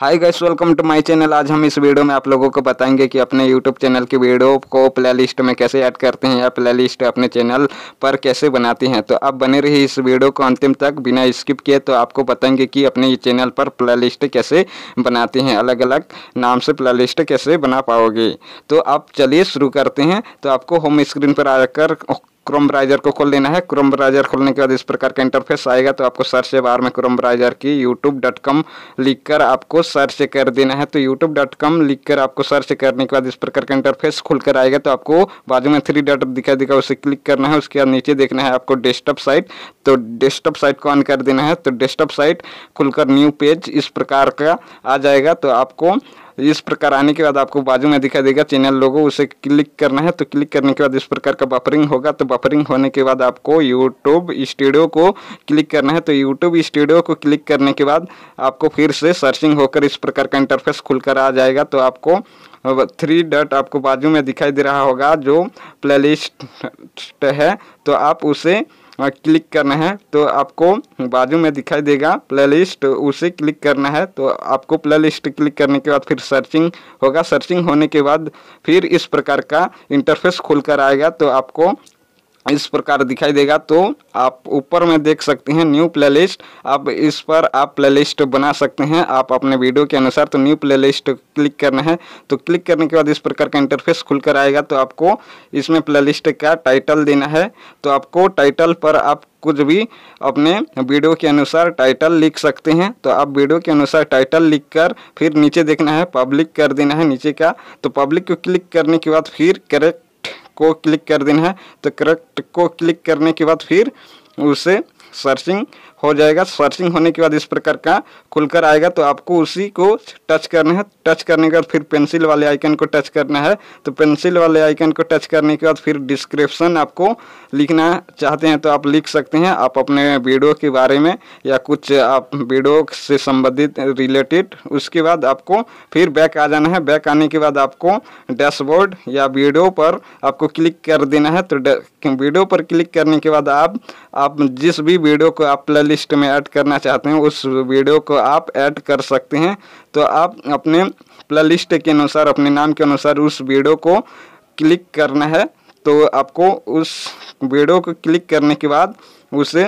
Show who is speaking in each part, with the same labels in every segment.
Speaker 1: hi guys welcome to my channel आज हम इस वीडियो में आप लोगों को बताएंगे कि अपने यूट्यूब चैनल की वीडियो को प्लेलिस्ट में कैसे ऐड करते हैं या प्लेलिस्ट अपने चैनल पर कैसे बनाते हैं तो आप बने रहिए इस वीडियो को अंतिम तक बिना स्किप किए तो आपको बताएंगे कि अपने चैनल पर प्ले कैसे बनाते हैं अलग अलग नाम से प्ले कैसे बना पाओगे तो आप चलिए शुरू करते हैं तो आपको होम स्क्रीन पर आकर क्रोम ब्राउजर को खोल लेना है क्रोम ब्राउजर खोलने के बाद इस प्रकार का इंटरफेस आएगा तो आपको सर्च बार में क्रोम ब्राउजर की यूट्यूब डॉट कॉम लिख कर आपको सर्च कर देना है तो यूट्यूब डॉट कॉम लिख कर आपको सर्च करने के बाद इस प्रकार का इंटरफेस खुल कर आएगा तो आपको बाजू में थ्री डॉट दिखाई दिखा उसे क्लिक करना है उसके बाद नीचे देखना है आपको डेस्कटॉप साइट तो डेस्कटॉप साइट को ऑन कर देना है तो डेस्कटॉप साइट खुलकर न्यू पेज इस प्रकार का आ जाएगा तो आपको इस प्रकार आने के बाद आपको बाजू में दिखाई देगा चैनल लोगो उसे क्लिक करना है तो क्लिक करने के बाद इस प्रकार का बफरिंग होगा तो बफरिंग होने के बाद आपको यूट्यूब स्टूडियो को क्लिक करना है तो यूट्यूब स्टूडियो को क्लिक करने के बाद आपको फिर से सर्चिंग होकर इस प्रकार का इंटरफेस खुलकर आ जाएगा तो आपको थ्री डॉट आपको बाजू में दिखाई दे रहा होगा जो प्लेलिस्ट है तो आप उसे क्लिक करना है तो आपको बाजू में दिखाई देगा प्ले लिस्ट उसे क्लिक करना है तो आपको प्ले लिस्ट क्लिक करने के बाद फिर सर्चिंग होगा सर्चिंग होने के बाद फिर इस प्रकार का इंटरफेस खुलकर आएगा तो आपको इस प्रकार दिखाई देगा तो आप ऊपर में देख सकते हैं न्यू प्लेलिस्ट आप इस पर आप प्लेलिस्ट बना सकते हैं आप अपने वीडियो के अनुसार तो न्यू प्लेलिस्ट क्लिक करना है तो क्लिक करने के बाद इस प्रकार का इंटरफेस खुलकर आएगा तो आपको इसमें प्लेलिस्ट का टाइटल देना है तो आपको टाइटल पर आप कुछ भी अपने वीडियो के अनुसार टाइटल लिख सकते हैं तो आप वीडियो के अनुसार टाइटल लिख कर फिर नीचे देखना है पब्लिक कर देना है नीचे का तो पब्लिक को क्लिक करने के बाद फिर करेक्ट को क्लिक कर देना है तो करेक्ट को क्लिक करने के बाद फिर उसे सर्चिंग हो जाएगा सर्चिंग होने के बाद इस प्रकार का खुलकर आएगा तो आपको उसी को टच करना है टच करने के बाद फिर पेंसिल वाले आइकन को टच करना है तो पेंसिल वाले आइकन को टच करने के बाद फिर डिस्क्रिप्शन आपको लिखना चाहते हैं तो आप लिख सकते हैं आप अपने वीडियो के बारे में या कुछ आप वीडियो से संबंधित रिलेटेड उसके बाद आपको फिर बैक आ जाना है बैक आने के बाद आपको डैशबोर्ड या वीडियो पर आपको क्लिक कर देना है तो वीडियो पर क्लिक करने के बाद आप आप जिस भी वीडियो को आप प्ले लिस्ट में ऐड करना चाहते हैं उस वीडियो को आप ऐड कर सकते हैं तो आप अपने प्ले लिस्ट के अनुसार अपने नाम के अनुसार उस वीडियो को क्लिक करना है तो आपको उस वीडियो को क्लिक करने के बाद उसे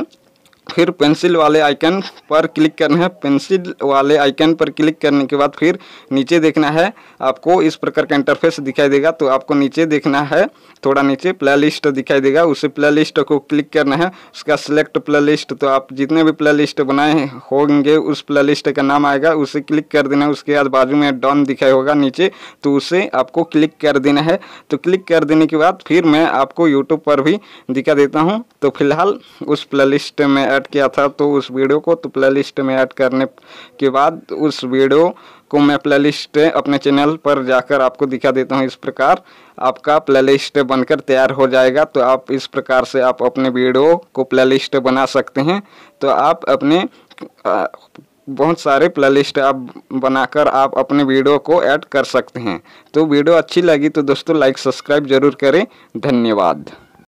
Speaker 1: फिर पेंसिल वाले आइकन पर क्लिक करना है पेंसिल वाले आइकन पर क्लिक करने के बाद फिर नीचे देखना है आपको इस प्रकार का इंटरफेस दिखाई देगा तो आपको नीचे देखना है थोड़ा नीचे प्ले लिस्ट दिखाई देगा उसे प्ले लिस्ट को क्लिक करना है उसका सिलेक्ट प्ले लिस्ट तो आप जितने भी प्ले लिस्ट बनाए होंगे उस प्ले लिस्ट का नाम आएगा उसे क्लिक कर देना है उसके बाद बाजू में डॉन दिखाई होगा नीचे तो उसे आपको क्लिक कर देना है तो क्लिक कर देने के बाद फिर मैं आपको यूट्यूब पर भी दिखा देता हूँ तो फिलहाल उस प्ले लिस्ट में ऐड किया था तो उस वीडियो को तो प्ले लिस्ट में ऐड करने के बाद उस वीडियो को मैं प्ले लिस्ट अपने चैनल पर जाकर आपको दिखा देता हूँ इस प्रकार आपका प्ले लिस्ट बनकर तैयार हो जाएगा तो आप इस प्रकार से आप अपने वीडियो को प्ले लिस्ट बना सकते हैं तो आप अपने बहुत सारे प्ले लिस्ट आप बनाकर आप अपने वीडियो को ऐड कर सकते हैं तो वीडियो अच्छी लगी तो दोस्तों लाइक सब्सक्राइब जरूर करें धन्यवाद